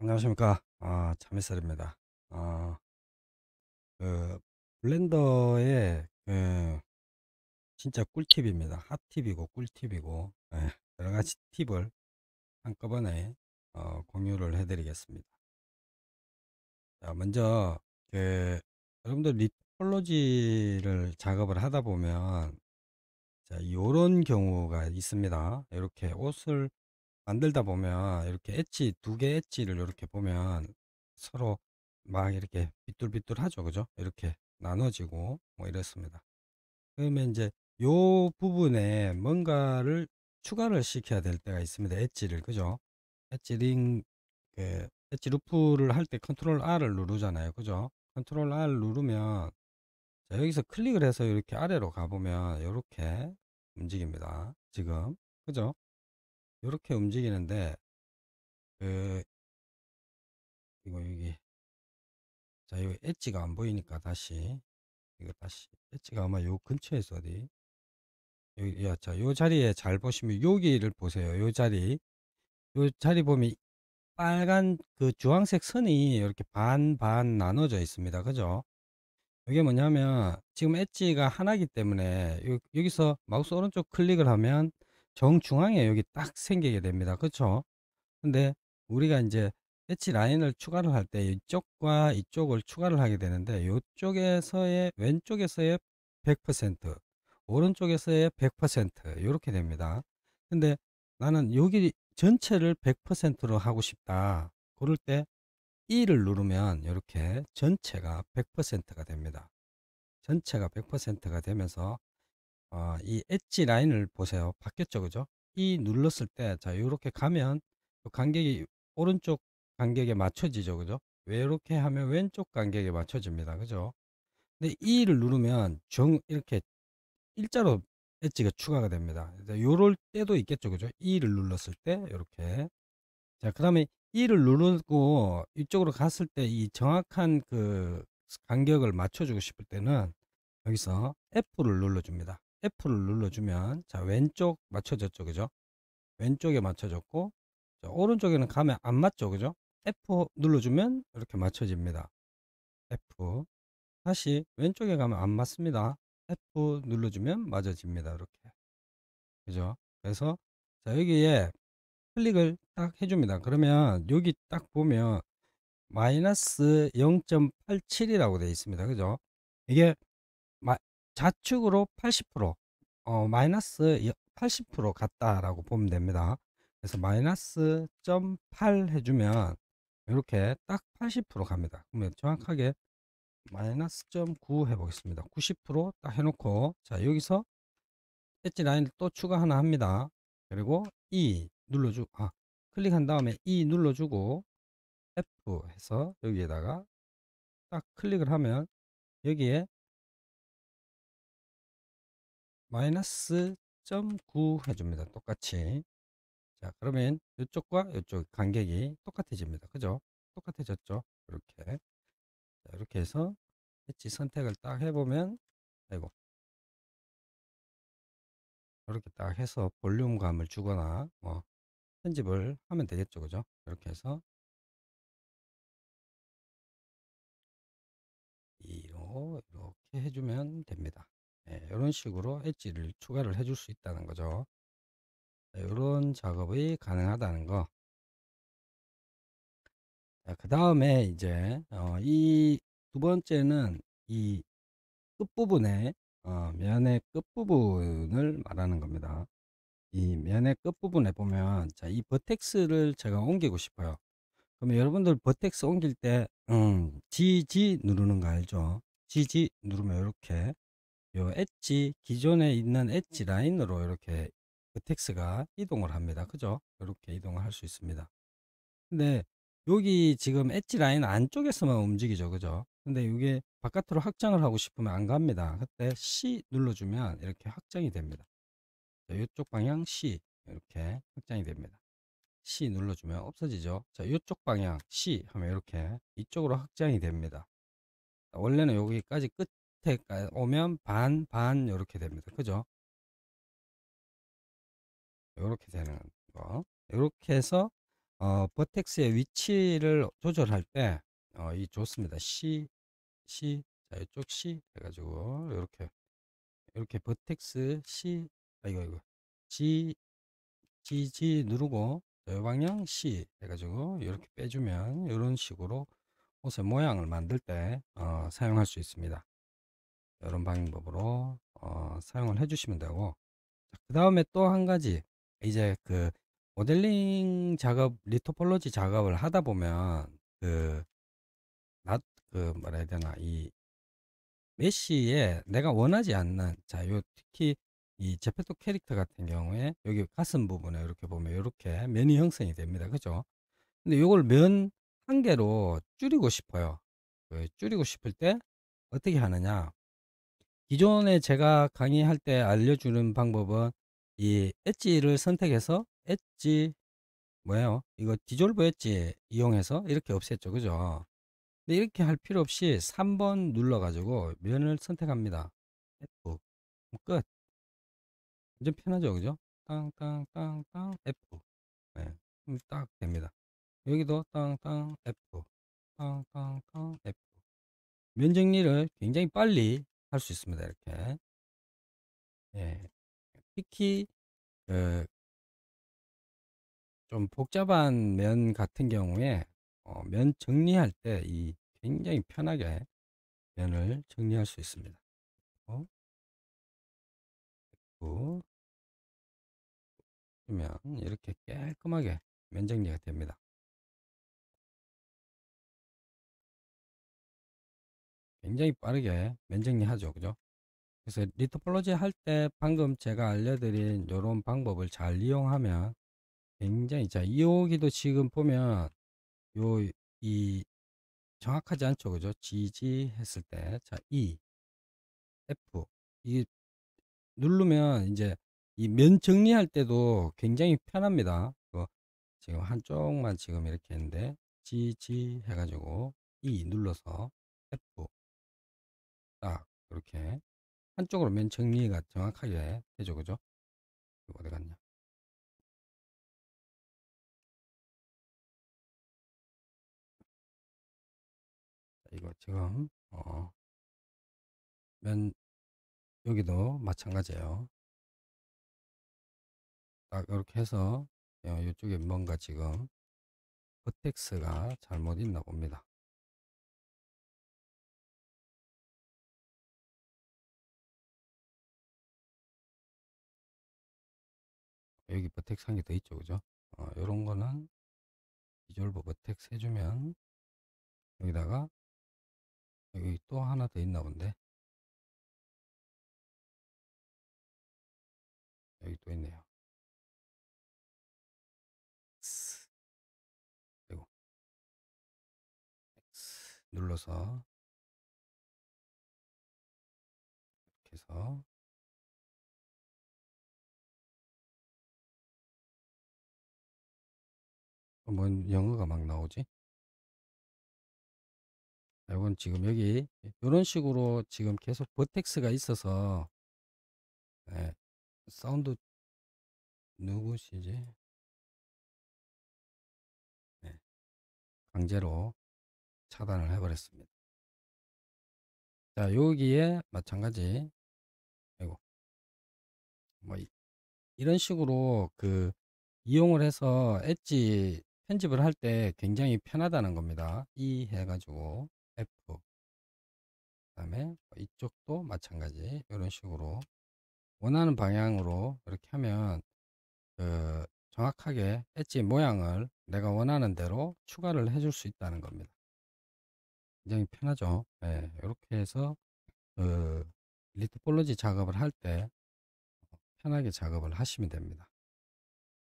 안녕하십니까. 아, 참이살입니다 아, 그, 블렌더의, 그, 진짜 꿀팁입니다. 핫팁이고, 꿀팁이고, 예, 여러 가지 팁을 한꺼번에, 어, 공유를 해드리겠습니다. 자, 먼저, 그, 여러분들 리폴로지를 작업을 하다 보면, 자, 요런 경우가 있습니다. 이렇게 옷을 만들다 보면 이렇게 엣지 두 개 엣지를 이렇게 보면 서로 막 이렇게 삐뚤삐뚤하죠 그죠 이렇게 나눠지고 뭐 이렇습니다 그러면 이제 요 부분에 뭔가를 추가를 시켜야 될 때가 있습니다 엣지를 그죠 엣지링 그 엣지 루프를 할 때 컨트롤 R을 누르잖아요 그죠 컨트롤 R 누르면 자, 여기서 클릭을 해서 이렇게 아래로 가보면 이렇게 움직입니다 지금 그죠 이렇게 움직이는데 그 이거 여기 자 여기 엣지가 안 보이니까 다시 이거 다시 엣지가 아마 요 근처에서 어디 여기 야자요 자리에 잘 보시면 여기를 보세요 요 자리 요 자리 보면 빨간 그 주황색 선이 이렇게 반반 나눠져 있습니다 그죠 이게 뭐냐면 지금 엣지가 하나기 때문에 여기서 마우스 오른쪽 클릭을 하면 정중앙에 여기 딱 생기게 됩니다. 그렇죠? 근데 우리가 이제 엣치 라인을 추가를 할 때 이쪽과 이쪽을 추가를 하게 되는데 이쪽에서의 왼쪽에서의 100% 오른쪽에서의 100% 이렇게 됩니다. 근데 나는 여기 전체를 100%로 하고 싶다. 그럴 때 2를 누르면 이렇게 전체가 100%가 됩니다. 전체가 100%가 되면서 아, 이 엣지 라인을 보세요. 바뀌었죠, 그죠? 이 눌렀을 때, 자, 이렇게 가면 간격이 오른쪽 간격에 맞춰지죠, 그죠? 이렇게 하면 왼쪽 간격에 맞춰집니다, 그죠? 근데 E를 누르면 정 이렇게 일자로 엣지가 추가가 됩니다. 요럴 때도 있겠죠, 그죠? E를 눌렀을 때 이렇게 자, 그다음에 E를 누르고 이쪽으로 갔을 때 이 정확한 그 간격을 맞춰주고 싶을 때는 여기서 F를 눌러줍니다. F를 눌러주면 자 왼쪽 맞춰졌죠 그죠 왼쪽에 맞춰졌고 자, 오른쪽에는 가면 안 맞죠 그죠 F 눌러주면 이렇게 맞춰집니다 F 다시 왼쪽에 가면 안 맞습니다 F 눌러주면 맞아집니다 이렇게 그죠 그래서 자 여기에 클릭을 딱 해줍니다 그러면 여기 딱 보면 마이너스 0.87이라고 되어 있습니다 그죠 이게 좌측으로 80% 어, 마이너스 80% 같다라고 보면 됩니다. 그래서 마이너스 0.8 해주면 이렇게 딱 80% 갑니다. 그러면 정확하게 마이너스 0.9 해보겠습니다. 90%딱 해놓고 자 여기서 엣지 라인을 또 추가 하나 합니다. 그리고 E 눌러주고 아 클릭한 다음에 E 눌러주고 F 해서 여기에다가 딱 클릭을 하면 여기에 마이너스 0.9 해줍니다. 똑같이. 자, 그러면 이쪽과 이쪽 간격이 똑같아집니다. 그죠? 똑같아졌죠? 이렇게. 자, 이렇게 해서 엣치 선택을 딱 해보면, 아이고. 이렇게 딱 해서 볼륨감을 주거나, 뭐, 편집을 하면 되겠죠. 그죠? 이렇게 해서 2로 이렇게 해주면 됩니다. 네, 예, 이런 식으로 엣지를 추가를 해줄 수 있다는 거죠. 네, 이런 작업이 가능하다는 거. 자, 그 다음에 이제 어, 이두 번째는 이 끝부분에 어, 면의 끝부분을 말하는 겁니다. 이 면의 끝부분에 보면 자, 이 버텍스를 제가 옮기고 싶어요. 그러면 여러분들 버텍스 옮길 때 음, 지 g 누르는 거 알죠? 지지 누르면 이렇게 요 엣지 기존에 있는 엣지 라인으로 이렇게 버텍스가 이동을 합니다. 그죠? 이렇게 이동을 할 수 있습니다. 근데 여기 지금 엣지 라인 안쪽에서만 움직이죠. 그죠? 근데 이게 바깥으로 확장을 하고 싶으면 안 갑니다. 그때 C 눌러주면 이렇게 확장이 됩니다. 자, 이쪽 방향 C 이렇게 확장이 됩니다. C 눌러주면 없어지죠. 자, 이쪽 방향 C 하면 이렇게 이쪽으로 확장이 됩니다. 원래는 여기까지 끝 밑에 오면 반, 반 이렇게 됩니다. 그죠? 이렇게 되는 거. 이렇게 해서 어, 버텍스의 위치를 조절할 때 어, 이 좋습니다. C, C, 자 이쪽 C 해가지고 이렇게 이렇게 버텍스 C, 아 이거 이거 G, G, G 누르고 요 방향 C 해가지고 이렇게 빼주면 이런 식으로 옷의 모양을 만들 때 어, 사용할 수 있습니다. 이런 방법으로 어, 사용을 해주시면 되고 그 다음에 또 한 가지 이제 그 모델링 작업 리토폴로지 작업을 하다 보면 그, 나, 그 뭐라 해야 되나 이메시에 내가 원하지 않는 자요 특히 이 제페토 캐릭터 같은 경우에 여기 가슴 부분에 이렇게 보면 이렇게 면이 형성이 됩니다 그죠 근데 이걸 면 한 개로 줄이고 싶어요 줄이고 싶을 때 어떻게 하느냐 기존에 제가 강의할 때 알려주는 방법은 이 엣지를 선택해서 엣지 뭐예요? 이거 디졸브 엣지 이용해서 이렇게 없앴죠. 그죠? 근데 이렇게 할 필요 없이 3번 눌러가지고 면을 선택합니다. F. 끝. 완전 편하죠. 그죠? 땅땅땅땅 F. 네. 딱 됩니다. 여기도 땅땅 F. 땅땅땅 F. 면 정리를 굉장히 빨리 할수 있습니다. 이렇게. 예. 특히 그좀 복잡한 면 같은 경우에 어, 면 정리할 때 이 굉장히 편하게 면을 정리할 수 있습니다. 어? 그러면 이렇게 깔끔하게 면 정리가 됩니다. 굉장히 빠르게 면정리하죠. 그죠? 그래서 리토폴로지 할 때 방금 제가 알려드린 이런 방법을 잘 이용하면 굉장히 자 여기도 지금 보면 요 이 정확하지 않죠 그죠 지지 했을 때자 E F 이 누르면 이제 이 면 정리할 때도 굉장히 편합니다 그 지금 한쪽만 지금 이렇게 했는데 지지 해가지고 E 눌러서 F 딱 이렇게 한쪽으로 맨 정리가 정확하게 되죠. 그죠? 어디 갔냐? 이거 지금 어, 맨 여기도 마찬가지예요. 딱 이렇게 해서 이쪽에 어, 뭔가 지금 버텍스가 그 잘못 있나 봅니다. 여기 버텍스 한개더 있죠 그죠 어, 요런 거는 이졸보 버텍스 주면 여기다가 여기 또 하나 더 있나 본데 여기 또 있네요 그리고 눌러서 이렇게 해서 뭔 영어가 막 나오지? 자, 이건 지금 여기 이런 식으로 지금 계속 버텍스가 있어서 네, 사운드 누구시지? 네, 강제로 차단을 해버렸습니다. 자 여기에 마찬가지 아이고 뭐 이, 이런 식으로 그 이용을 해서 엣지 편집을 할 때 굉장히 편하다는 겁니다. E 해가지고 F 그 다음에 뭐 이쪽도 마찬가지 이런 식으로 원하는 방향으로 이렇게 하면 그 정확하게 엣지 모양을 내가 원하는 대로 추가를 해줄 수 있다는 겁니다. 굉장히 편하죠. 네, 예, 이렇게 해서 그 리트폴로지 작업을 할 때 편하게 작업을 하시면 됩니다.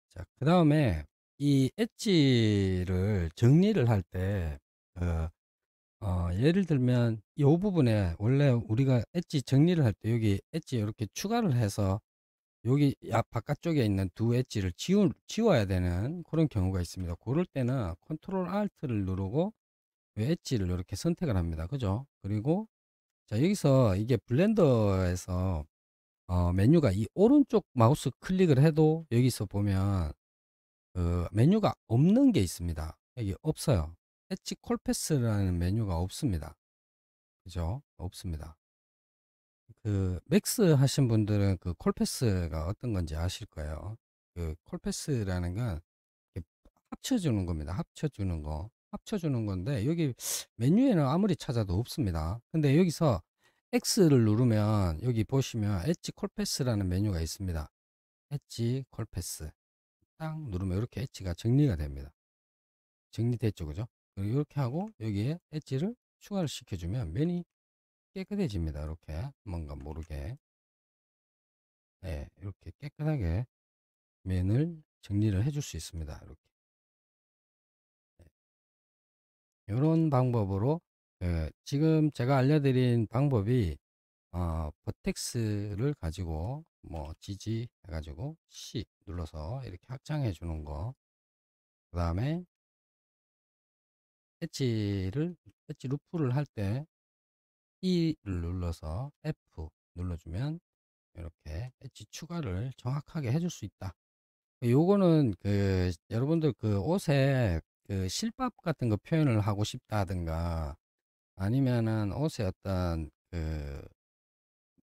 자, 그 다음에 이 엣지를 정리를 할 때, 어, 어, 예를 들면 이 부분에 원래 우리가 엣지 정리를 할 때 여기 엣지 이렇게 추가를 해서 여기 바깥쪽에 있는 두 엣지를 지우, 지워야 되는 그런 경우가 있습니다. 그럴 때는 컨트롤 Alt를 누르고 엣지를 이렇게 선택을 합니다. 그죠? 그리고 자 여기서 이게 블렌더에서 어, 메뉴가 이 오른쪽 마우스 클릭을 해도 여기서 보면 그 메뉴가 없는 게 있습니다. 여기 없어요. 해치 콜패스라는 메뉴가 없습니다. 그죠? 없습니다. 그 맥스 하신 분들은 그 콜패스가 어떤 건지 아실 거예요. 그 콜패스라는 건 합쳐주는 겁니다. 합쳐주는 거. 합쳐주는 건데 여기 메뉴에는 아무리 찾아도 없습니다. 근데 여기서 X를 누르면 여기 보시면 엣지 콜패스라는 메뉴가 있습니다. 엣지 콜패스. 딱 누르면 이렇게 엣지가 정리가 됩니다. 정리됐죠, 그죠? 그리고 이렇게 하고 여기에 엣지를 추가를 시켜주면 면이 깨끗해집니다. 이렇게 뭔가 모르게 네, 이렇게 깨끗하게 면을 정리를 해줄 수 있습니다. 이렇게 이런 예. 방법으로 예, 지금 제가 알려드린 방법이 어, 버텍스를 가지고 뭐 지지 해가지고 C 눌러서 이렇게 확장해 주는 거. 그 다음에 엣치를엣치 루프를 할 때 E를 눌러서 F 눌러주면 이렇게 엣치 추가를 정확하게 해 줄 수 있다. 요거는 그 여러분들 그 옷에 그 실밥 같은 거 표현을 하고 싶다든가 아니면은 옷에 어떤 그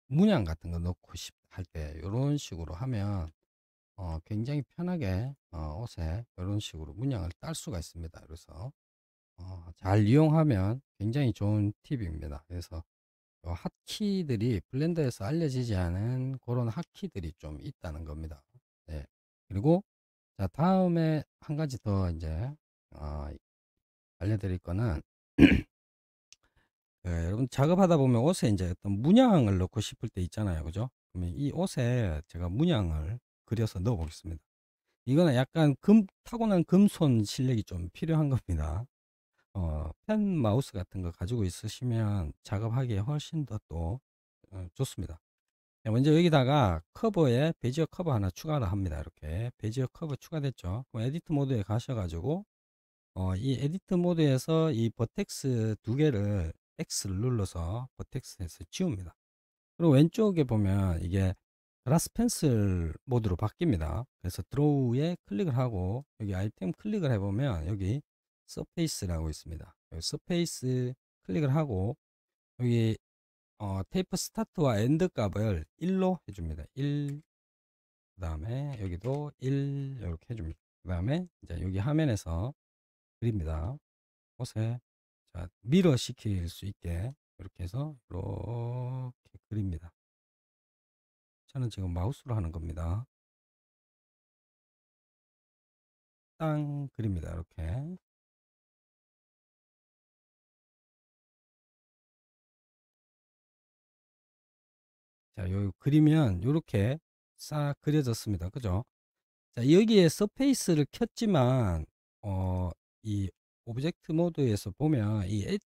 문양 같은 거 넣고 싶할때 이런 식으로 하면 어, 굉장히 편하게 어, 옷에 이런 식으로 문양을 딸 수가 있습니다. 그래서 어, 잘 이용하면 굉장히 좋은 팁입니다. 그래서 핫키들이 블렌더에서 알려지지 않은 그런 핫키들이 좀 있다는 겁니다. 네. 그리고 자 다음에 한 가지 더 이제 어, 알려드릴 거는 네, 여러분 작업하다 보면 옷에 이제 어떤 문양을 넣고 싶을 때 있잖아요. 그죠? 그러면 이 옷에 제가 문양을 그려서 넣어 보겠습니다. 이거는 약간 금, 타고난 금손 실력이 좀 필요한 겁니다. 어, 펜 마우스 같은 거 가지고 있으시면 작업하기에 훨씬 더또 어, 좋습니다. 예, 먼저 여기다가 커버에 베지어 커버 하나 추가를 합니다. 이렇게 베지어 커버 추가됐죠. 그럼 에디트 모드에 가셔가지고 어, 이 에디트 모드에서 이 버텍스 두 개를 X를 눌러서 버텍스에서 지웁니다. 그리고 왼쪽에 보면 이게 라스 펜슬 모드로 바뀝니다. 그래서 드로우에 클릭을 하고 여기 아이템 클릭을 해보면 여기 서페이스라고 있습니다. 여기 서페이스 클릭을 하고 여기 어, 테이프 스타트와 엔드 값을 1로 해줍니다. 1, 그 다음에 여기도 1 이렇게 해줍니다. 그 다음에 이제 여기 화면에서 그립니다. 옷에 아, 밀어 시킬 수 있게 이렇게 해서 이렇게 그립니다. 저는 지금 마우스로 하는 겁니다. 땅 그립니다. 이렇게 자, 요 그리면 이렇게싹 그려졌습니다. 그죠? 자, 여기에 서페이스를 켰지만 어, 이 오브젝트 모드에서 보면 이,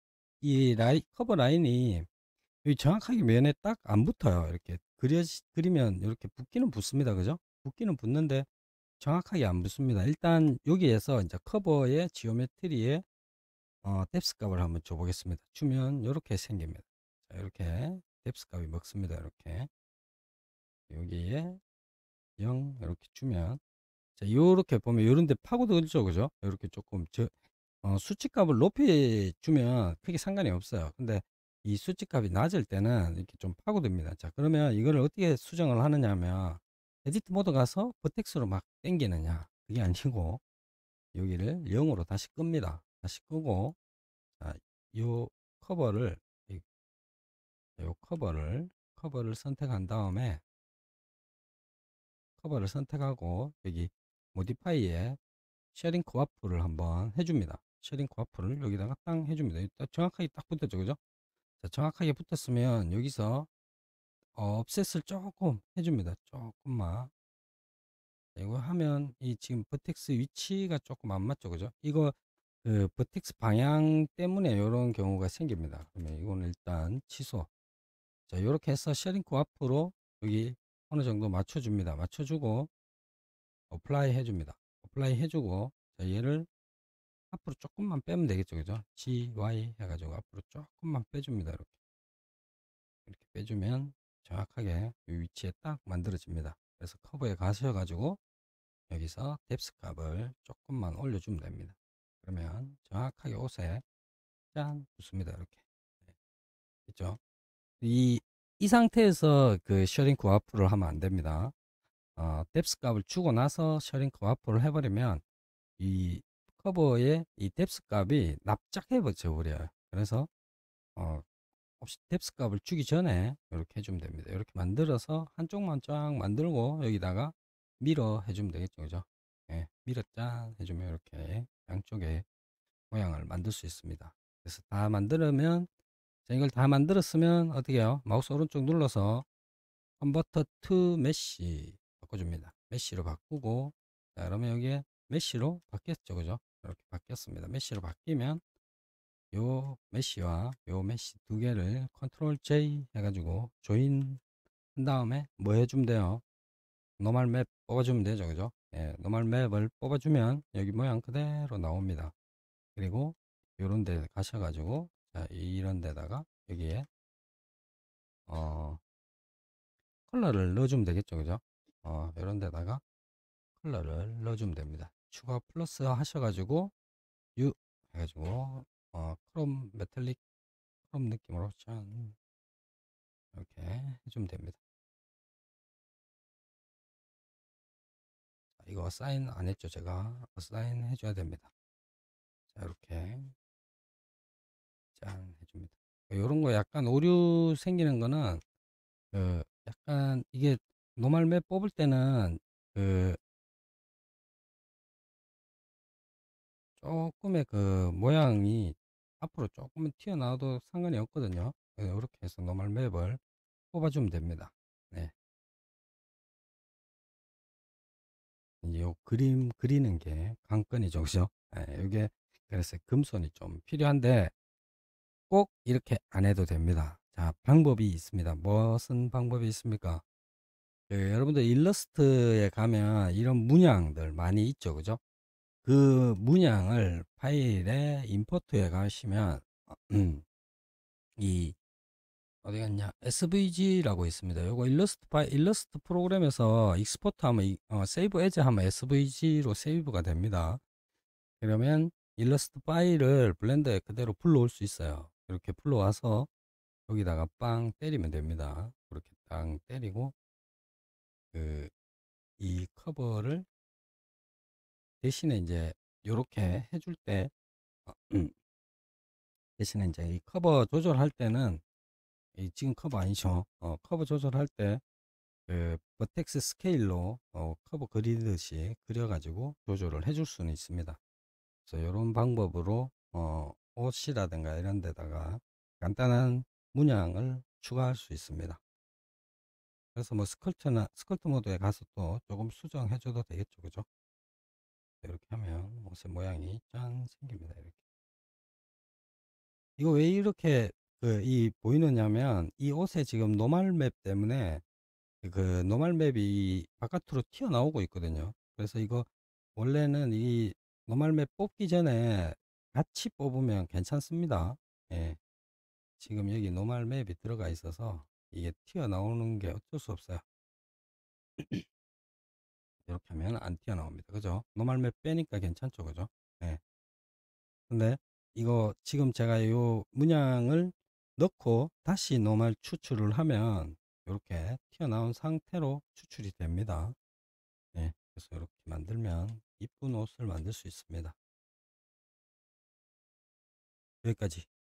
이 라인, 커버 라인이 여기 정확하게 면에 딱 안 붙어요. 이렇게 그려 그리면 이렇게 붙기는 붙습니다. 그죠? 붙기는 붙는데 정확하게 안 붙습니다. 일단 여기에서 이제 커버의 지오메트리의 어, 뎁스 값을 한번 줘보겠습니다. 주면 이렇게 생깁니다. 자, 이렇게 뎁스 값이 먹습니다. 이렇게 여기에 0 이렇게 주면 자, 이렇게 보면 이런데 파고들죠. 그죠? 이렇게 조금 저, 어, 수치값을 높이 주면 크게 상관이 없어요. 근데 이 수치값이 낮을 때는 이렇게 좀 파고듭니다. 자, 그러면 이거를 어떻게 수정을 하느냐 하면 에디트 모드 가서 버텍스로 막땡기느냐 그게 아니고 여기를 0으로 다시 끕니다. 다시 끄고 자, 요 커버를 이, 요 커버를 커버를 선택한 다음에 커버를 선택하고 여기 모디파이에 쉐링 코아프를 한번 해줍니다. 쉐링코 앞을 여기다가 땅 해줍니다. 딱 정확하게 딱 붙었죠. 그죠? 자, 정확하게 붙었으면 여기서 어, 업셋을 조금 해줍니다. 조금만. 이거 하면 이 지금 버텍스 위치가 조금 안 맞죠. 그죠? 이거 그 버텍스 방향 때문에 이런 경우가 생깁니다. 그러면 이건 일단 취소. 자, 이렇게 해서 쉐링코 앞으로 여기 어느 정도 맞춰줍니다. 맞춰주고 어플라이 해줍니다. 어플라이 해주고 자, 얘를 앞으로 조금만 빼면 되겠죠 그죠 gy 해가지고 앞으로 조금만 빼줍니다 이렇게 이렇게 빼주면 정확하게 이 위치에 딱 만들어집니다 그래서 커브에 가셔 가지고 여기서 뎁스 값을 조금만 올려주면 됩니다 그러면 정확하게 옷에 짠 붙습니다 이렇게 네. 있죠 이, 이 상태에서 그 셔링크 와프를 하면 안 됩니다 어, 뎁스 값을 주고 나서 셔링크 와프를 해버리면 이 커버의 이 뎁스 값이 납작해 버려요. 그래서 어, 혹시 뎁스 값을 주기 전에 이렇게 해주면 됩니다. 이렇게 만들어서 한쪽만 쫙 만들고 여기다가 밀어 해주면 되겠죠. 그죠? 예, 밀어 짠 해주면 이렇게 양쪽에 모양을 만들 수 있습니다. 그래서 다 만들면 자, 이걸 다 만들었으면 어떻게 해요? 마우스 오른쪽 눌러서 컨버터 투 메쉬 바꿔줍니다. 메쉬로 바꾸고 자, 그러면 여기에 메쉬로 바뀌었죠. 그죠? 이렇게 바뀌었습니다. 메시로 바뀌면 요 메시와 요 메시 두 개를 컨트롤 J 해가지고 조인 한 다음에 뭐 해주면 돼요? 노멀 맵 뽑아주면 되죠. 그죠? 예, 노멀 맵을 뽑아주면 여기 모양 그대로 나옵니다. 그리고 요런 데 가셔가지고 자, 이런 데다가 여기에 어 컬러를 넣어주면 되겠죠. 그죠? 어, 요런 데다가 컬러를 넣어주면 됩니다. 추가 플러스 하셔가지고 U 해가지고 어, 크롬 메탈릭 크롬 느낌으로 짠 이렇게 해주면 됩니다. 자, 이거 사인 안 했죠 제가 사인 해줘야 됩니다. 자 이렇게 짠 해줍니다. 이런 거 약간 오류 생기는 거는 그 약간 이게 노말맵 뽑을 때는 그 조금의 그 모양이 앞으로 조금은 튀어나와도 상관이 없거든요. 이렇게 예, 해서 노멀 맵을 뽑아주면 됩니다. 네. 이 그림 그리는 게 관건이죠. 그죠? 네, 예, 이게 그래서 금손이 좀 필요한데 꼭 이렇게 안 해도 됩니다. 자, 방법이 있습니다. 무슨 방법이 있습니까? 그 여러분들 일러스트에 가면 이런 문양들 많이 있죠. 그죠? 그 문양을 파일에 임포트에 가시면 음, 이 어디 갔냐 svg라고 있습니다 요거 일러스트 파일 일러스트 프로그램에서 익스포트 하면 어, 세이브 에즈 하면 svg로 세이브가 됩니다 그러면 일러스트 파일을 블렌더에 그대로 불러올 수 있어요 이렇게 불러와서 여기다가 빵 때리면 됩니다 그렇게 땅 때리고 그 이 커버를 대신에 이제 요렇게 네. 해줄 때 어, 음. 대신에 이제 이 커버 조절할 때는 이 지금 커버 아니죠 어, 커버 조절할 때 그 버텍스 스케일로 어, 커버 그리듯이 그려 가지고 조절을 해줄 수는 있습니다 그래서 이런 방법으로 어, 옷이라든가 이런 데다가 간단한 문양을 추가할 수 있습니다 그래서 뭐 스컬트나 스컬트 모드에 가서 또 조금 수정해 줘도 되겠죠 그죠 이렇게 하면 옷의 모양이 짠 생깁니다. 이렇게. 이거 왜 이렇게 그이 보이느냐면 이 옷에 지금 노말맵 때문에 그 노말맵이 바깥으로 튀어나오고 있거든요. 그래서 이거 원래는 이 노말맵 뽑기 전에 같이 뽑으면 괜찮습니다. 예. 지금 여기 노말맵이 들어가 있어서 이게 튀어나오는 게 어쩔 수 없어요. 이렇게 하면 안 튀어나옵니다. 그죠? 노말맵 빼니까 괜찮죠. 그죠? 네. 근데 이거 지금 제가 이 문양을 넣고 다시 노말 추출을 하면 이렇게 튀어나온 상태로 추출이 됩니다. 네. 그래서 이렇게 만들면 이쁜 옷을 만들 수 있습니다. 여기까지